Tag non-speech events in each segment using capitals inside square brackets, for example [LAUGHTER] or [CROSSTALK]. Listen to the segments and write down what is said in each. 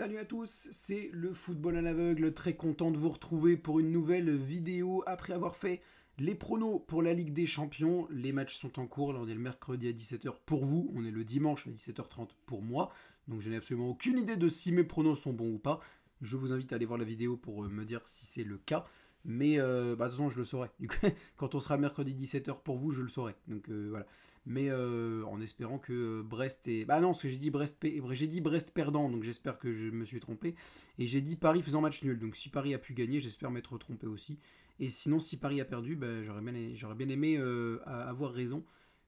Salut à tous, c'est le football à l'aveugle, très content de vous retrouver pour une nouvelle vidéo après avoir fait les pronos pour la Ligue des Champions. Les matchs sont en cours, là on est le mercredi à 17h pour vous, on est le dimanche à 17h30 pour moi, donc je n'ai absolument aucune idée de si mes pronos sont bons ou pas. Je vous invite à aller voir la vidéo pour euh, me dire si c'est le cas. Mais euh, bah, de toute façon, je le saurai. [LAUGHS] quand on sera mercredi 17h pour vous, je le saurai. Donc euh, voilà. Mais euh, en espérant que Brest est. Bah non, parce que j'ai dit Brest, j'ai dit Brest perdant, donc j'espère que je me suis trompé. Et j'ai dit Paris faisant match nul. Donc si Paris a pu gagner, j'espère m'être trompé aussi. Et sinon, si Paris a perdu, bah, j'aurais bien, j'aurais bien aimé avoir raison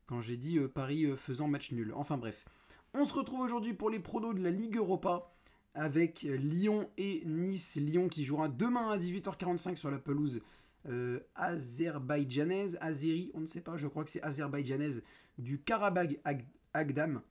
quand j'ai dit Paris faisant match nul. Enfin bref. On se retrouve aujourd'hui pour les pronos de la Ligue Europa avec Lyon et Nice. Lyon qui jouera demain à 18h45 sur la pelouse euh, azerbaïdjanaise, azérie, on ne sait pas, je crois que c'est azerbaïdjanaise du Karabagh Agdam.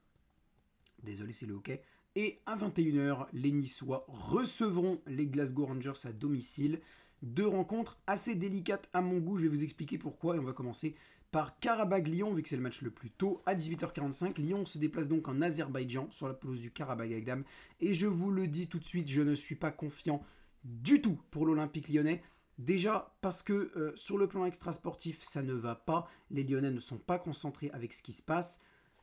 Désolé, c'est le hockey. Et à 21h, les Niçois recevront les Glasgow Rangers à domicile. Deux rencontres assez délicates à mon goût, je vais vous expliquer pourquoi et on va commencer par Karabakh-Lyon, vu que c'est le match le plus tôt, à 18h45. Lyon se déplace donc en Azerbaïdjan sur la pelouse du Karabakh-Agdam. Et je vous le dis tout de suite, je ne suis pas confiant du tout pour l'Olympique lyonnais. Déjà parce que euh, sur le plan extrasportif, ça ne va pas. Les Lyonnais ne sont pas concentrés avec ce qui se passe.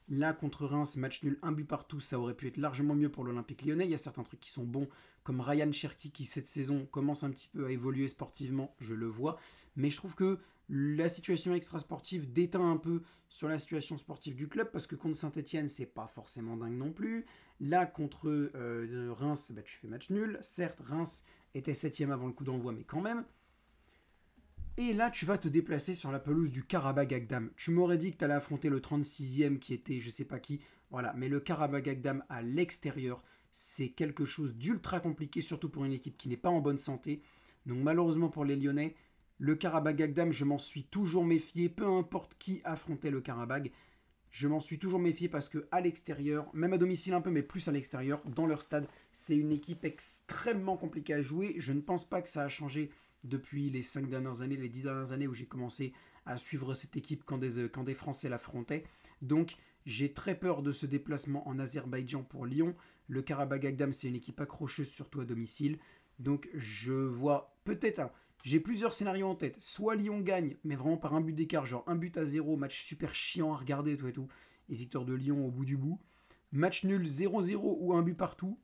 Là, contre Reims, match nul, un but partout, ça aurait pu être largement mieux pour l'Olympique lyonnais. Il y a certains trucs qui sont bons, comme Ryan Cherki, qui cette saison commence un petit peu à évoluer sportivement, je le vois. Mais je trouve que la situation extra sportive déteint un peu sur la situation sportive du club, parce que contre Saint-Etienne, c'est pas forcément dingue non plus. Là, contre euh, Reims, bah, tu fais match nul. Certes, Reims était septième avant le coup d'envoi, mais quand même. Et là, tu vas te déplacer sur la pelouse du Karabakh Agdam. Tu m'aurais dit que tu allais affronter le 36e qui était je sais pas qui. Voilà, mais le Karabakh Agdam à l'extérieur, c'est quelque chose d'ultra compliqué, surtout pour une équipe qui n'est pas en bonne santé. Donc malheureusement pour les Lyonnais, le Karabakh Agdam, je m'en suis toujours méfié, peu importe qui affrontait le Karabakh. Je m'en suis toujours méfié parce que à l'extérieur, même à domicile un peu, mais plus à l'extérieur, dans leur stade, c'est une équipe extrêmement compliquée à jouer. Je ne pense pas que ça a changé depuis les 5 dernières années, les 10 dernières années où j'ai commencé à suivre cette équipe euh, quand des, Français l'affrontaient. Donc j'ai très peur de ce déplacement en Azerbaïdjan pour Lyon. Le Karabakh Agdam, c'est une équipe accrocheuse surtout à domicile. Donc je vois peut-être un... J'ai plusieurs scénarios en tête. Soit Lyon gagne, mais vraiment par un but d'écart, genre un but à zéro, match super chiant à regarder, tout et tout. Et victoire de Lyon au bout du bout. Match nul 0-0 ou un but partout.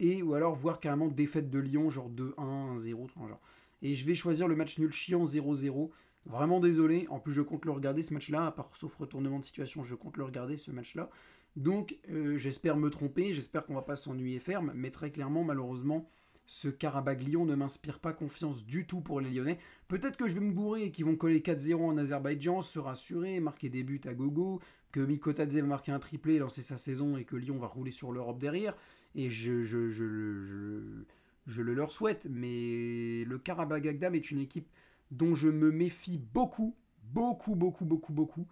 Et ou alors voir carrément défaite de Lyon, genre 2-1, 1-0, genre. Et je vais choisir le match nul chiant 0-0. Vraiment désolé. En plus, je compte le regarder ce match-là. À part sauf retournement de situation, je compte le regarder ce match-là. Donc, euh, j'espère me tromper. J'espère qu'on va pas s'ennuyer ferme. Mais très clairement, malheureusement, ce Karabakh-Lyon ne m'inspire pas confiance du tout pour les Lyonnais. Peut-être que je vais me bourrer et qu'ils vont coller 4-0 en Azerbaïdjan, se rassurer, marquer des buts à gogo, que Mikotadze va marquer un triplé lancer sa saison et que Lyon va rouler sur l'Europe derrière. Et je, je, je, je je le leur souhaite, mais le Karabakh Agdam est une équipe dont je me méfie beaucoup, beaucoup, beaucoup, beaucoup, beaucoup.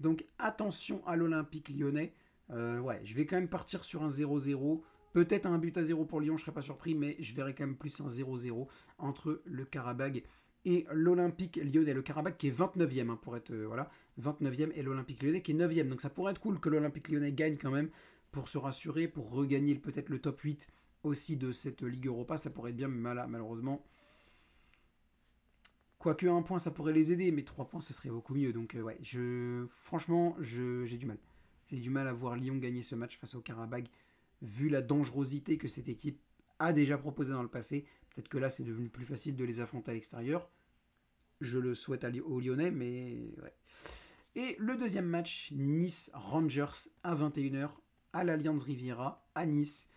Donc attention à l'Olympique lyonnais. Euh, ouais, je vais quand même partir sur un 0-0. Peut-être un but à 0 pour Lyon, je ne serais pas surpris, mais je verrai quand même plus un 0-0 entre le Karabakh et l'Olympique lyonnais. Le Karabakh qui est 29e, hein, pour être. Euh, voilà, 29e et l'Olympique lyonnais qui est 9e. Donc ça pourrait être cool que l'Olympique lyonnais gagne quand même pour se rassurer, pour regagner peut-être le top 8 aussi de cette Ligue Europa. Ça pourrait être bien, mais malheureusement. Quoique un point, ça pourrait les aider, mais trois points, ça serait beaucoup mieux. Donc, euh, ouais, je, franchement, j'ai du mal. J'ai du mal à voir Lyon gagner ce match face au Karabagh, vu la dangerosité que cette équipe a déjà proposée dans le passé. Peut-être que là, c'est devenu plus facile de les affronter à l'extérieur. Je le souhaite aux Lyonnais, mais ouais. Et le deuxième match, Nice Rangers à 21h à l'Alliance Riviera à Nice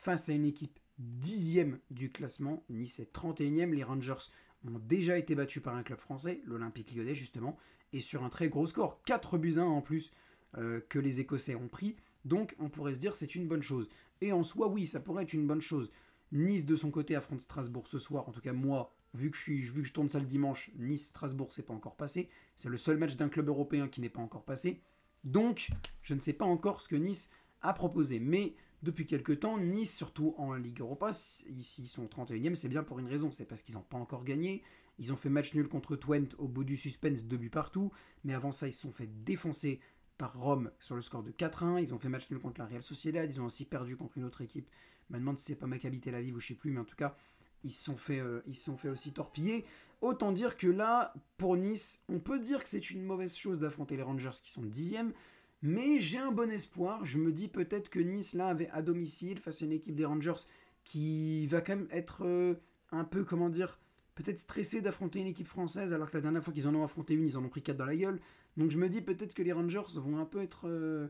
face à une équipe dixième du classement. Nice est 31e. Les Rangers ont déjà été battus par un club français, l'Olympique lyonnais justement, et sur un très gros score, 4 buts 1 en plus euh, que les Écossais ont pris. Donc on pourrait se dire c'est une bonne chose. Et en soi, oui, ça pourrait être une bonne chose. Nice de son côté affronte Strasbourg ce soir, en tout cas moi, vu que je, vu que je tourne ça le dimanche, Nice-Strasbourg c'est pas encore passé. C'est le seul match d'un club européen qui n'est pas encore passé. Donc je ne sais pas encore ce que Nice a proposé. Mais depuis quelques temps, Nice, surtout en Ligue Europa, ici ils sont 31e, c'est bien pour une raison, c'est parce qu'ils n'ont pas encore gagné. Ils ont fait match nul contre Twente au bout du suspense, deux buts partout, mais avant ça ils se sont fait défoncer par Rome sur le score de 4-1, ils ont fait match nul contre la Real Sociedad, ils ont aussi perdu contre une autre équipe, je demande si c'est pas Maccabi la vie, ou je sais plus, mais en tout cas ils se sont, fait, euh, sont fait aussi torpiller. Autant dire que là, pour Nice, on peut dire que c'est une mauvaise chose d'affronter les Rangers qui sont 10e, mais j'ai un bon espoir. Je me dis peut-être que Nice, là, avait à domicile face à une équipe des Rangers qui va quand même être euh, un peu, comment dire, peut-être stressé d'affronter une équipe française, alors que la dernière fois qu'ils en ont affronté une, ils en ont pris quatre dans la gueule. Donc je me dis peut-être que les Rangers vont un peu être, euh,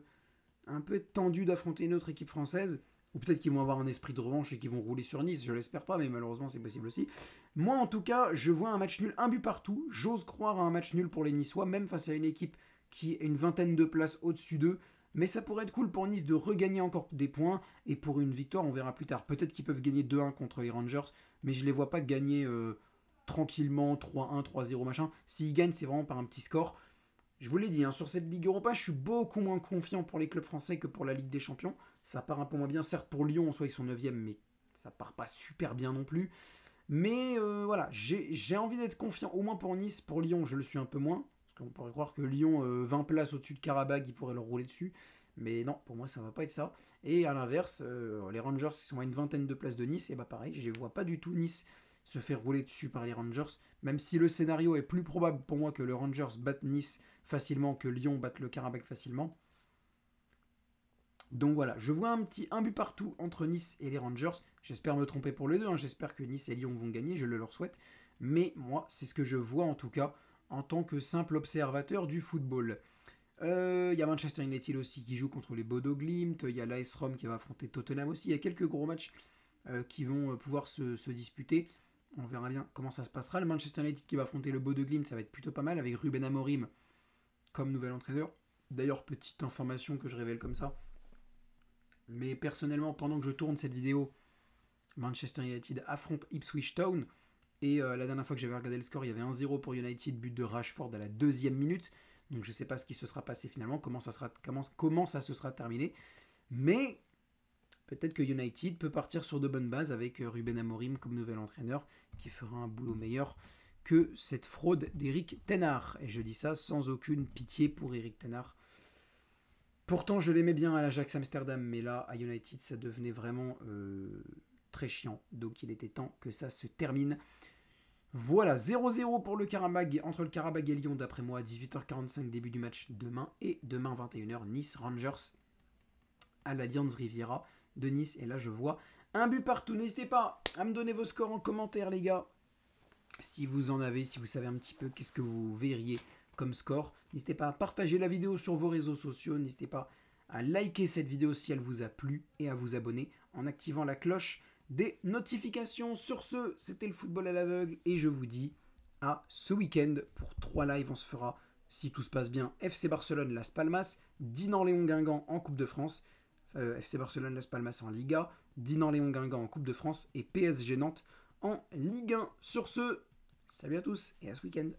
un peu tendus d'affronter une autre équipe française. Ou peut-être qu'ils vont avoir un esprit de revanche et qu'ils vont rouler sur Nice, je l'espère pas, mais malheureusement c'est possible aussi. Moi en tout cas, je vois un match nul, un but partout. J'ose croire à un match nul pour les Niçois, même face à une équipe qui est une vingtaine de places au-dessus d'eux. Mais ça pourrait être cool pour Nice de regagner encore des points et pour une victoire, on verra plus tard. Peut-être qu'ils peuvent gagner 2-1 contre les Rangers, mais je les vois pas gagner euh, tranquillement 3-1, 3-0 machin. S'ils gagnent, c'est vraiment par un petit score. Je vous l'ai dit, hein, sur cette Ligue Europa, je suis beaucoup moins confiant pour les clubs français que pour la Ligue des Champions. Ça part un peu moins bien, certes pour Lyon, en soi ils sont 9e, mais ça part pas super bien non plus. Mais euh, voilà, j'ai envie d'être confiant, au moins pour Nice, pour Lyon je le suis un peu moins, on pourrait croire que Lyon, 20 euh, places au-dessus de Karabakh, ils pourrait leur rouler dessus. Mais non, pour moi, ça ne va pas être ça. Et à l'inverse, euh, les Rangers, qui sont à une vingtaine de places de Nice. Et bah pareil, je ne vois pas du tout Nice se faire rouler dessus par les Rangers. Même si le scénario est plus probable pour moi que le Rangers batte Nice facilement, que Lyon batte le Karabakh facilement. Donc voilà, je vois un petit un partout entre Nice et les Rangers. J'espère me tromper pour les deux. Hein. J'espère que Nice et Lyon vont gagner, je le leur souhaite. Mais moi, c'est ce que je vois en tout cas en tant que simple observateur du football. Il euh, y a Manchester United aussi qui joue contre les Bodo Glimt, il y a l'AS Rom qui va affronter Tottenham aussi, il y a quelques gros matchs euh, qui vont euh, pouvoir se, se, disputer. On verra bien comment ça se passera. Le Manchester United qui va affronter le Bodo Glimt, ça va être plutôt pas mal avec Ruben Amorim comme nouvel entraîneur. D'ailleurs, petite information que je révèle comme ça. Mais personnellement, pendant que je tourne cette vidéo, Manchester United affronte Ipswich Town. Et euh, la dernière fois que j'avais regardé le score, il y avait 1-0 pour United, but de Rashford à la deuxième minute. Donc je ne sais pas ce qui se sera passé finalement, comment ça, se sera terminé. Mais peut-être que United peut partir sur de bonnes bases avec euh, Ruben Amorim comme nouvel entraîneur qui fera un boulot meilleur que cette fraude d'Eric Tenard. Et je dis ça sans aucune pitié pour Eric Tenard. Pourtant, je l'aimais bien à l'Ajax Amsterdam, mais là, à United, ça devenait vraiment euh, très chiant. Donc, il était temps que ça se termine. Voilà, 0-0 pour le Karabag, entre le Karabag et Lyon, d'après moi, à 18h45, début du match demain. Et demain, 21h, Nice Rangers à l'Alliance Riviera de Nice. Et là, je vois un but partout. N'hésitez pas à me donner vos scores en commentaire, les gars. Si vous en avez, si vous savez un petit peu qu'est-ce que vous verriez comme score. N'hésitez pas à partager la vidéo sur vos réseaux sociaux. N'hésitez pas à liker cette vidéo si elle vous a plu et à vous abonner en activant la cloche des notifications. Sur ce, c'était le football à l'aveugle et je vous dis à ce week-end pour trois lives. On se fera, si tout se passe bien, FC Barcelone, Las Palmas, Dinan-Léon-Guingamp en Coupe de France, euh, FC Barcelone, Las Palmas en Liga, Dinan-Léon-Guingamp en Coupe de France et PSG Nantes en Ligue 1. Sur ce, salut à tous et à ce week-end.